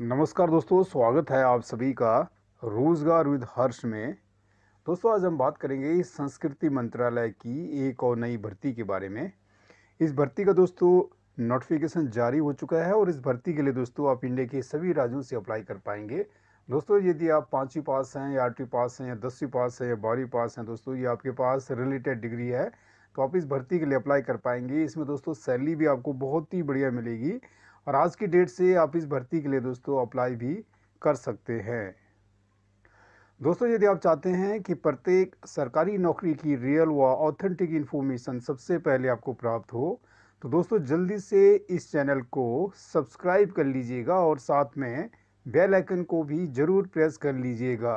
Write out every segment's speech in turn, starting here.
नमस्कार दोस्तों स्वागत है आप सभी का रोजगार विद हर्ष में दोस्तों आज हम बात करेंगे संस्कृति मंत्रालय की एक और नई भर्ती के बारे में इस भर्ती का दोस्तों नोटिफिकेशन जारी हो चुका है और इस भर्ती के लिए दोस्तों आप इंडिया के सभी राज्यों से अप्लाई कर पाएंगे दोस्तों यदि आप पाँचवीं पास हैं या आठवीं पास हैं या दसवीं पास हैं या बारहवीं पास हैं दोस्तों ये आपके पास रिलेटेड डिग्री है तो आप इस भर्ती के लिए अप्लाई कर पाएंगे इसमें दोस्तों सैलरी भी आपको बहुत ही बढ़िया मिलेगी और आज की डेट से आप इस भर्ती के लिए दोस्तों अप्लाई भी कर सकते हैं दोस्तों यदि आप चाहते हैं कि प्रत्येक सरकारी नौकरी की रियल व ऑथेंटिक इन्फॉर्मेशन सबसे पहले आपको प्राप्त हो तो दोस्तों जल्दी से इस चैनल को सब्सक्राइब कर लीजिएगा और साथ में बेल आइकन को भी ज़रूर प्रेस कर लीजिएगा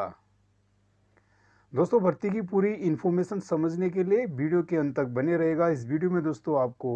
दोस्तों भर्ती की पूरी इन्फॉर्मेशन समझने के लिए वीडियो के अंत तक बने रहेगा इस वीडियो में दोस्तों आपको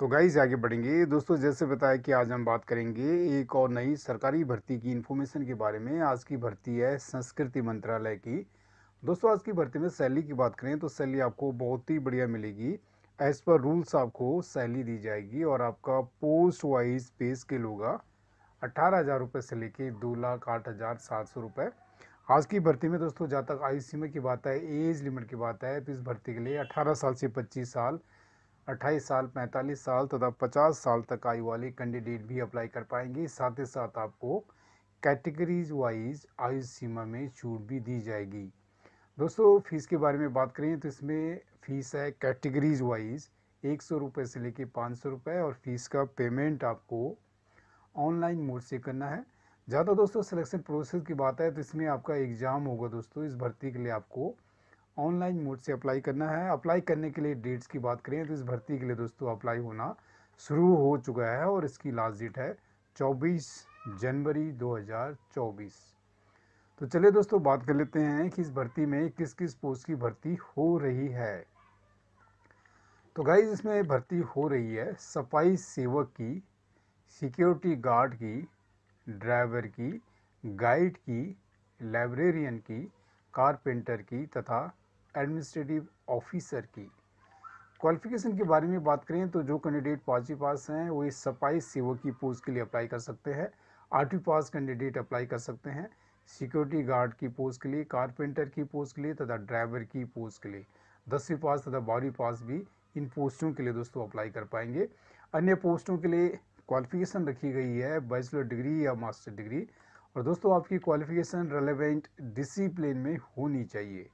तो गाइज आगे बढ़ेंगे दोस्तों जैसे बताया कि आज हम बात करेंगे एक और नई सरकारी भर्ती की इन्फॉर्मेशन के बारे में आज की भर्ती है संस्कृति मंत्रालय की दोस्तों आज की भर्ती में सैली की बात करें तो सैली आपको बहुत ही बढ़िया मिलेगी एज़ पर रूल्स आपको सैली दी जाएगी और आपका पोस्ट वाइज पे स्केल होगा अट्ठारह हज़ार रुपये से लेके दो लाख आठ हज़ार सात सौ रुपये आज की भर्ती में दोस्तों जहाँ तक आयु सीमा की बात है एज लिमिट की बात है तो इस भर्ती के लिए अठारह साल से पच्चीस साल अट्ठाईस साल पैंतालीस साल तथा पचास साल तक आयु वाले कैंडिडेट भी अप्लाई कर पाएंगे साथ ही साथ आपको कैटेगरीज वाइज आयु सीमा में छूट भी दी जाएगी दोस्तों फ़ीस के बारे में बात करें तो इसमें फ़ीस है कैटेगरीज वाइज एक सौ रुपये से लेके पाँच सौ रुपये और फ़ीस का पेमेंट आपको ऑनलाइन मोड से करना है ज़्यादा दोस्तों सिलेक्शन प्रोसेस की बात है तो इसमें आपका एग्ज़ाम होगा दोस्तों इस भर्ती के लिए आपको ऑनलाइन मोड से अप्लाई करना है अप्लाई करने के लिए डेट्स की बात करें तो इस भर्ती के लिए दोस्तों अप्लाई होना शुरू हो चुका है और इसकी लास्ट डेट है 24 जनवरी 2024 तो चलिए दोस्तों बात कर लेते हैं कि इस भर्ती में किस किस पोस्ट की भर्ती हो रही है तो गाइज इसमें भर्ती हो रही है सफाई सेवक की सिक्योरिटी गार्ड की ड्राइवर की गाइड की लाइब्रेरियन की कारपेंटर की तथा एडमिनिस्ट्रेटिव ऑफिसर की क्वालिफिकेशन के बारे में बात करें तो जो कैंडिडेट पाँचवीं पास हैं वो इस सफाई सेवक की पोस्ट के लिए अप्लाई कर सकते हैं आठवीं पास कैंडिडेट अप्लाई कर सकते हैं सिक्योरिटी गार्ड की पोस्ट के लिए कारपेंटर की पोस्ट के लिए तथा ड्राइवर की पोस्ट के लिए दसवीं पास तथा बारहवीं पास भी इन पोस्टों के लिए दोस्तों अप्लाई कर पाएंगे अन्य पोस्टों के लिए क्वालिफिकेशन रखी गई है बैचलर डिग्री या मास्टर डिग्री और दोस्तों आपकी क्वालिफिकेशन रेलेवेंट डिसिप्लिन में होनी चाहिए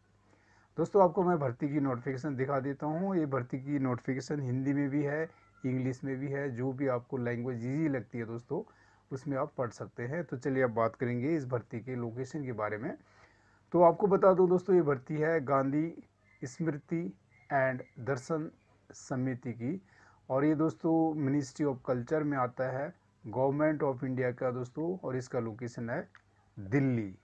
दोस्तों आपको मैं भर्ती की नोटिफिकेशन दिखा देता हूँ ये भर्ती की नोटिफिकेशन हिंदी में भी है इंग्लिश में भी है जो भी आपको लैंग्वेज ईजी लगती है दोस्तों उसमें आप पढ़ सकते हैं तो चलिए अब बात करेंगे इस भर्ती के लोकेशन के बारे में तो आपको बता दूँ दोस्तों ये भर्ती है गांधी स्मृति एंड दर्शन समिति की और ये दोस्तों मिनिस्ट्री ऑफ कल्चर में आता है गवर्नमेंट ऑफ इंडिया का दोस्तों और इसका लोकेशन है दिल्ली